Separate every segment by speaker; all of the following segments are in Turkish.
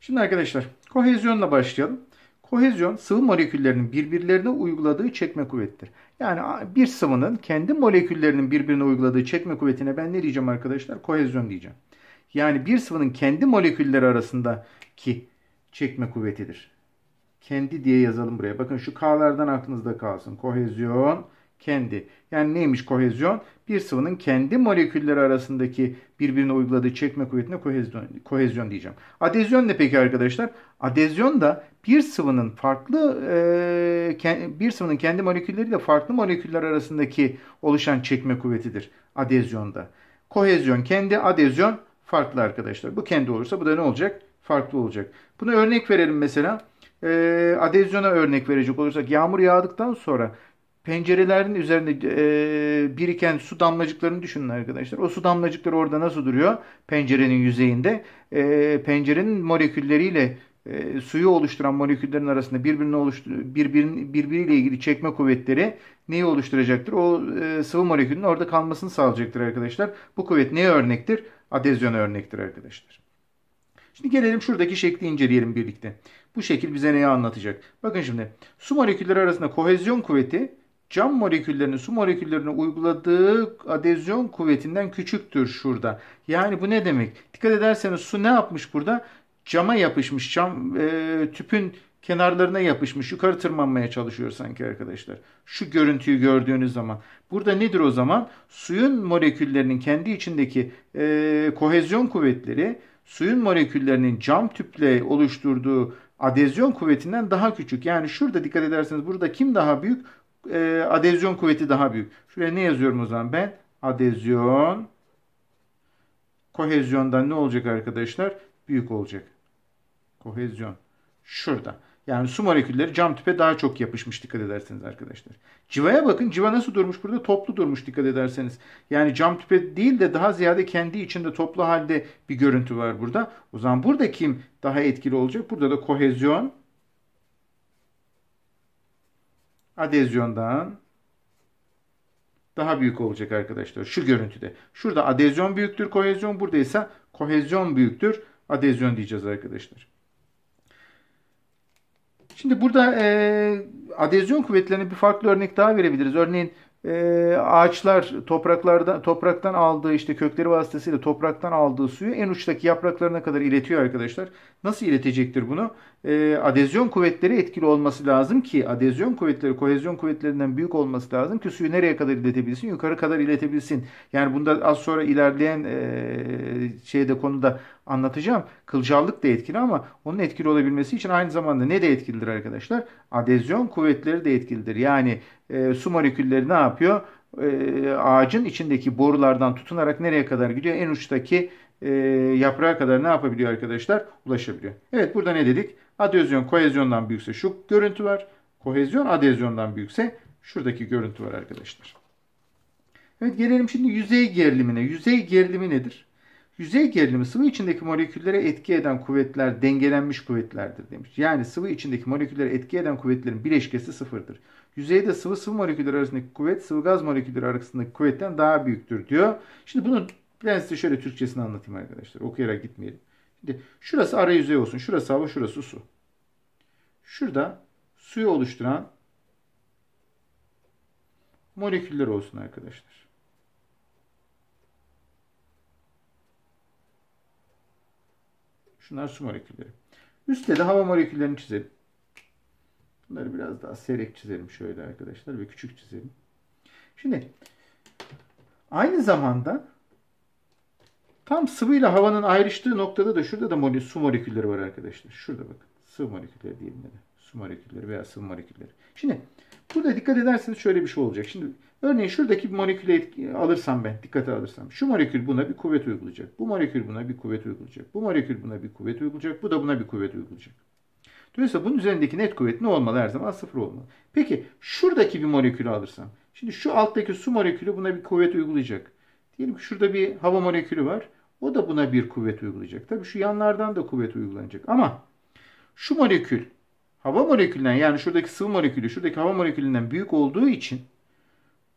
Speaker 1: Şimdi arkadaşlar kohezyonla başlayalım. Kohezyon sıvı moleküllerinin birbirlerine uyguladığı çekme kuvvettir. Yani bir sıvının kendi moleküllerinin birbirine uyguladığı çekme kuvvetine ben ne diyeceğim arkadaşlar? Kohezyon diyeceğim. Yani bir sıvının kendi molekülleri arasındaki çekme kuvvetidir. Kendi diye yazalım buraya. Bakın şu K'lardan aklınızda kalsın. Kohezyon kendi. Yani neymiş kohezyon? Bir sıvının kendi molekülleri arasındaki birbirine uyguladığı çekme kuvvetine kohezyon, kohezyon diyeceğim. Adezyon ne peki arkadaşlar? Adezyon da bir sıvının farklı e, bir sıvının kendi molekülleriyle farklı moleküller arasındaki oluşan çekme kuvvetidir adezyonda. Kohezyon kendi, adezyon farklı arkadaşlar. Bu kendi olursa bu da ne olacak? Farklı olacak. Bunu örnek verelim mesela. E, adezyona örnek verecek olursak yağmur yağdıktan sonra pencerelerin üzerinde e, biriken su damlacıklarını düşünün arkadaşlar. O su damlacıkları orada nasıl duruyor? Pencerenin yüzeyinde. E, pencerenin molekülleriyle e, suyu oluşturan moleküllerin arasında birbirine oluştur birbirin, birbiriyle ilgili çekme kuvvetleri neyi oluşturacaktır? O e, sıvı molekülün orada kalmasını sağlayacaktır arkadaşlar. Bu kuvvet neye örnektir? Adezyon örnektir arkadaşlar. Şimdi gelelim şuradaki şekli inceleyelim birlikte. Bu şekil bize neyi anlatacak? Bakın şimdi su molekülleri arasında kohezyon kuvveti cam moleküllerinin su moleküllerine uyguladığı adezyon kuvvetinden küçüktür şurada. Yani bu ne demek? Dikkat ederseniz su ne yapmış burada? Cama yapışmış. Cam e, tüpün kenarlarına yapışmış. Yukarı tırmanmaya çalışıyor sanki arkadaşlar. Şu görüntüyü gördüğünüz zaman. Burada nedir o zaman? Suyun moleküllerinin kendi içindeki e, kohezyon kuvvetleri suyun moleküllerinin cam tüple oluşturduğu adezyon kuvvetinden daha küçük. Yani şurada dikkat ederseniz burada kim daha büyük? e, adezyon kuvveti daha büyük. Şuraya ne yazıyorum o zaman ben? Adezyon kohezyondan ne olacak arkadaşlar? Büyük olacak. Kohezyon. Şurada. Yani su molekülleri cam tüpe daha çok yapışmış dikkat ederseniz arkadaşlar. Civaya bakın. Civa nasıl durmuş burada? Toplu durmuş dikkat ederseniz. Yani cam tüpe değil de daha ziyade kendi içinde toplu halde bir görüntü var burada. O zaman burada kim daha etkili olacak? Burada da kohezyon adezyondan daha büyük olacak arkadaşlar. Şu görüntüde. Şurada adezyon büyüktür kohezyon. buradaysa ise kohezyon büyüktür adezyon diyeceğiz arkadaşlar. Şimdi burada e, adezyon kuvvetlerine bir farklı örnek daha verebiliriz. Örneğin e, ağaçlar topraklarda topraktan aldığı işte kökleri vasıtasıyla topraktan aldığı suyu en uçtaki yapraklarına kadar iletiyor arkadaşlar. Nasıl iletecektir bunu? e, adezyon kuvvetleri etkili olması lazım ki adezyon kuvvetleri kohezyon kuvvetlerinden büyük olması lazım ki suyu nereye kadar iletebilsin? Yukarı kadar iletebilsin. Yani bunda az sonra ilerleyen e, şeyde konuda anlatacağım. Kılcallık da etkili ama onun etkili olabilmesi için aynı zamanda ne de etkilidir arkadaşlar? Adezyon kuvvetleri de etkilidir. Yani e, su molekülleri ne yapıyor? E, ağacın içindeki borulardan tutunarak nereye kadar gidiyor? En uçtaki e, yaprağa kadar ne yapabiliyor arkadaşlar? Ulaşabiliyor. Evet burada ne dedik? Adezyon kohezyondan büyükse şu görüntü var. Kohezyon adezyondan büyükse şuradaki görüntü var arkadaşlar. Evet gelelim şimdi yüzey gerilimine. Yüzey gerilimi nedir? Yüzey gerilimi sıvı içindeki moleküllere etki eden kuvvetler dengelenmiş kuvvetlerdir demiş. Yani sıvı içindeki moleküllere etki eden kuvvetlerin bileşkesi sıfırdır. Yüzeyde sıvı sıvı moleküller arasındaki kuvvet sıvı gaz molekülleri arasındaki kuvvetten daha büyüktür diyor. Şimdi bunu ben size şöyle Türkçesini anlatayım arkadaşlar. Okuyarak gitmeyelim. Şurası ara yüzey olsun. Şurası hava, şurası su. Şurada suyu oluşturan moleküller olsun arkadaşlar. Şunlar su molekülleri. Üstte de hava moleküllerini çizelim. Bunları biraz daha seyrek çizelim şöyle arkadaşlar ve küçük çizelim. Şimdi aynı zamanda Tam sıvıyla havanın ayrıştığı noktada da şurada da molekül su molekülleri var arkadaşlar. Şurada bakın. Sıvı molekülleri diyelim ya da. Su molekülleri veya sıvı molekülleri. Şimdi burada dikkat ederseniz şöyle bir şey olacak. Şimdi örneğin şuradaki bir molekülü alırsam ben, dikkate alırsam. Şu molekül buna bir kuvvet uygulayacak. Bu molekül buna bir kuvvet uygulayacak. Bu molekül buna bir kuvvet uygulayacak. Bu da buna bir kuvvet uygulayacak. Dolayısıyla bunun üzerindeki net kuvvet ne olmalı? Her zaman sıfır olmalı. Peki şuradaki bir molekülü alırsam. Şimdi şu alttaki su molekülü buna bir kuvvet uygulayacak. Diyelim ki şurada bir hava molekülü var. O da buna bir kuvvet uygulayacak. Tabii şu yanlardan da kuvvet uygulanacak. Ama şu molekül hava molekülünden yani şuradaki sıvı molekülü şuradaki hava molekülünden büyük olduğu için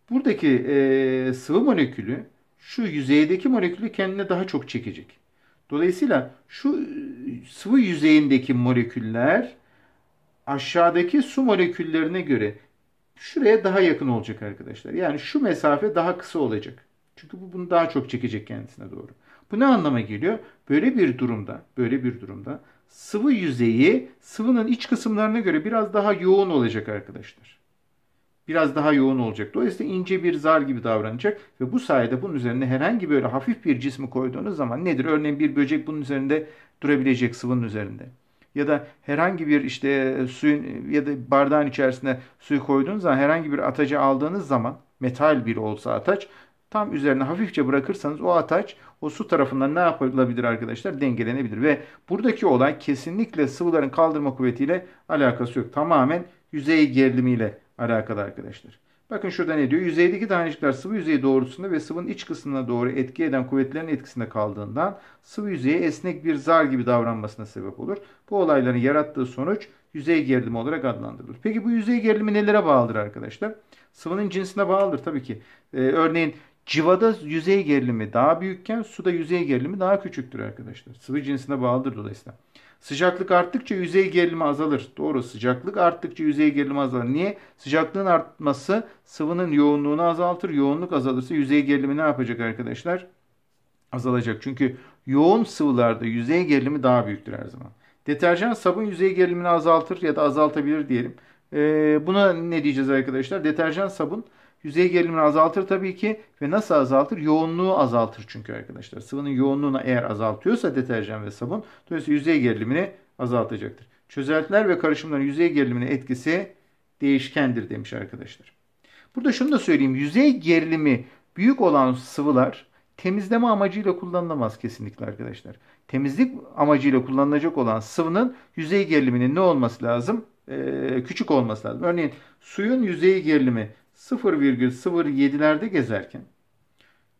Speaker 1: buradaki e, sıvı molekülü şu yüzeydeki molekülü kendine daha çok çekecek. Dolayısıyla şu e, sıvı yüzeyindeki moleküller aşağıdaki su moleküllerine göre şuraya daha yakın olacak arkadaşlar. Yani şu mesafe daha kısa olacak. Çünkü bu bunu daha çok çekecek kendisine doğru. Bu ne anlama geliyor? Böyle bir durumda, böyle bir durumda sıvı yüzeyi sıvının iç kısımlarına göre biraz daha yoğun olacak arkadaşlar. Biraz daha yoğun olacak. Dolayısıyla ince bir zar gibi davranacak ve bu sayede bunun üzerine herhangi böyle hafif bir cismi koyduğunuz zaman nedir? Örneğin bir böcek bunun üzerinde durabilecek sıvının üzerinde. Ya da herhangi bir işte suyun ya da bardağın içerisine suyu koyduğunuz zaman herhangi bir atacı aldığınız zaman metal bir olsa ataç tam üzerine hafifçe bırakırsanız o ataç o su tarafından ne yapılabilir arkadaşlar? Dengelenebilir ve buradaki olay kesinlikle sıvıların kaldırma kuvvetiyle alakası yok. Tamamen yüzey gerilimiyle alakalı arkadaşlar. Bakın şurada ne diyor? Yüzeydeki tanecikler sıvı yüzeyi doğrultusunda ve sıvının iç kısmına doğru etki eden kuvvetlerin etkisinde kaldığından sıvı yüzeye esnek bir zar gibi davranmasına sebep olur. Bu olayların yarattığı sonuç yüzey gerilimi olarak adlandırılır. Peki bu yüzey gerilimi nelere bağlıdır arkadaşlar? Sıvının cinsine bağlıdır tabii ki. Ee, örneğin Civada yüzey gerilimi daha büyükken suda yüzey gerilimi daha küçüktür arkadaşlar. Sıvı cinsine bağlıdır dolayısıyla. Sıcaklık arttıkça yüzey gerilimi azalır. Doğru sıcaklık arttıkça yüzey gerilimi azalır. Niye? Sıcaklığın artması sıvının yoğunluğunu azaltır. Yoğunluk azalırsa yüzey gerilimi ne yapacak arkadaşlar? Azalacak. Çünkü yoğun sıvılarda yüzey gerilimi daha büyüktür her zaman. Deterjan sabun yüzey gerilimini azaltır ya da azaltabilir diyelim. Ee, buna ne diyeceğiz arkadaşlar? Deterjan sabun Yüzey gerilimini azaltır tabii ki ve nasıl azaltır? Yoğunluğu azaltır çünkü arkadaşlar. Sıvının yoğunluğunu eğer azaltıyorsa deterjan ve sabun dolayısıyla yüzey gerilimini azaltacaktır. Çözeltiler ve karışımların yüzey gerilimine etkisi değişkendir demiş arkadaşlar. Burada şunu da söyleyeyim. Yüzey gerilimi büyük olan sıvılar temizleme amacıyla kullanılamaz kesinlikle arkadaşlar. Temizlik amacıyla kullanılacak olan sıvının yüzey geriliminin ne olması lazım? Ee, küçük olması lazım. Örneğin suyun yüzey gerilimi 0,07'lerde gezerken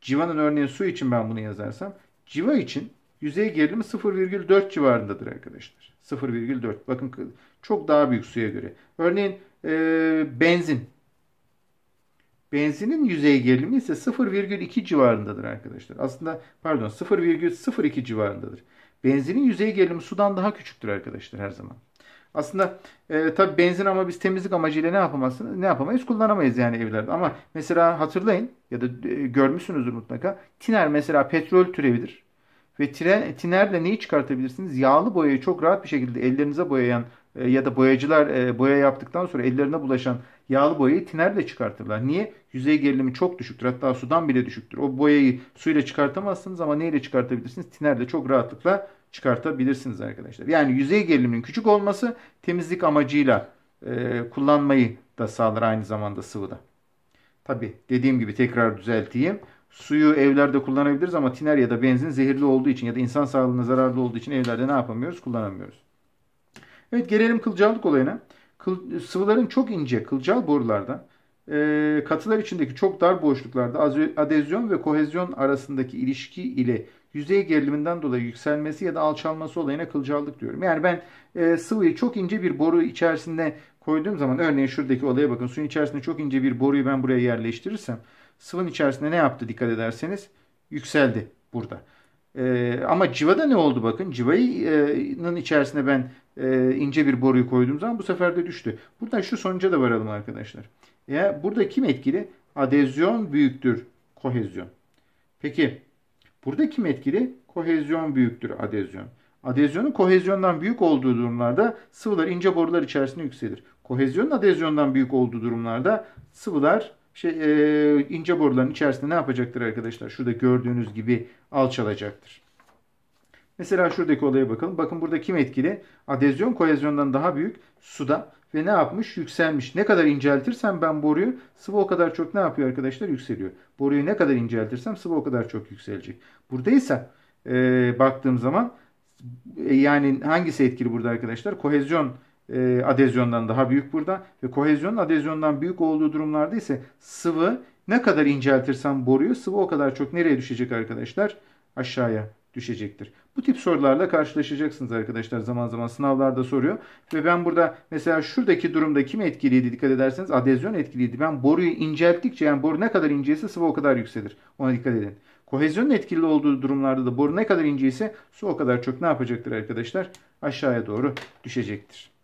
Speaker 1: civanın örneğin su için ben bunu yazarsam civa için yüzey gerilimi 0,4 civarındadır arkadaşlar. 0,4 bakın çok daha büyük suya göre. Örneğin e, benzin. Benzinin yüzey gerilimi ise 0,2 civarındadır arkadaşlar. Aslında pardon 0,02 civarındadır. Benzinin yüzey gerilimi sudan daha küçüktür arkadaşlar her zaman. Aslında e, tabii benzin ama biz temizlik amacıyla ne yapamazsınız? Ne yapamayız? Kullanamayız yani evlerde. Ama mesela hatırlayın ya da e, görmüşsünüzdür mutlaka. Tiner mesela petrol türevidir. Ve tire, tinerle neyi çıkartabilirsiniz? Yağlı boyayı çok rahat bir şekilde ellerinize boyayan e, ya da boyacılar e, boya yaptıktan sonra ellerine bulaşan yağlı boyayı tinerle çıkartırlar. Niye? Yüzey gerilimi çok düşüktür. Hatta sudan bile düşüktür. O boyayı suyla çıkartamazsınız ama neyle çıkartabilirsiniz? Tinerle çok rahatlıkla çıkartabilirsiniz arkadaşlar. Yani yüzey geriliminin küçük olması temizlik amacıyla e, kullanmayı da sağlar aynı zamanda sıvıda. Tabi dediğim gibi tekrar düzelteyim. Suyu evlerde kullanabiliriz ama tiner ya da benzin zehirli olduğu için ya da insan sağlığına zararlı olduğu için evlerde ne yapamıyoruz? Kullanamıyoruz. Evet gelelim kılcallık olayına. Kıl, sıvıların çok ince kılcal borularda e, katılar içindeki çok dar boşluklarda adezyon ve kohezyon arasındaki ilişki ile yüzey geriliminden dolayı yükselmesi ya da alçalması olayına kılcallık diyorum. Yani ben e, sıvıyı çok ince bir boru içerisinde koyduğum zaman örneğin şuradaki olaya bakın suyun içerisinde çok ince bir boruyu ben buraya yerleştirirsem sıvının içerisinde ne yaptı dikkat ederseniz yükseldi burada. E, ama civada ne oldu bakın civa'nın içerisine ben e, ince bir boruyu koyduğum zaman bu sefer de düştü. Buradan şu sonuca da varalım arkadaşlar. Ya burada kim etkili? Adezyon büyüktür kohezyon. Peki Burada kim etkili? Kohezyon büyüktür adezyon. Adezyonun kohezyondan büyük olduğu durumlarda sıvılar ince borular içerisinde yükselir. Kohezyonun adezyondan büyük olduğu durumlarda sıvılar şey, e, ince boruların içerisinde ne yapacaktır arkadaşlar? Şurada gördüğünüz gibi alçalacaktır. Mesela şuradaki olaya bakalım. Bakın burada kim etkili? Adezyon kohezyondan daha büyük. Suda ve ne yapmış? Yükselmiş. Ne kadar inceltirsem ben boruyu sıvı o kadar çok ne yapıyor arkadaşlar? Yükseliyor. Boruyu ne kadar inceltirsem sıvı o kadar çok yükselecek. Buradaysa e, baktığım zaman e, yani hangisi etkili burada arkadaşlar? Kohezyon e, adezyondan daha büyük burada. Ve kohezyonun adezyondan büyük olduğu durumlarda ise sıvı ne kadar inceltirsem boruyu sıvı o kadar çok nereye düşecek arkadaşlar? Aşağıya düşecektir. Bu tip sorularla karşılaşacaksınız arkadaşlar zaman zaman sınavlarda soruyor. Ve ben burada mesela şuradaki durumda kim etkiliydi dikkat ederseniz adezyon etkiliydi. Ben boruyu incelttikçe yani boru ne kadar inceyse sıvı o kadar yükselir. Ona dikkat edin. Kohezyonun etkili olduğu durumlarda da boru ne kadar inceyse su o kadar çok ne yapacaktır arkadaşlar? Aşağıya doğru düşecektir.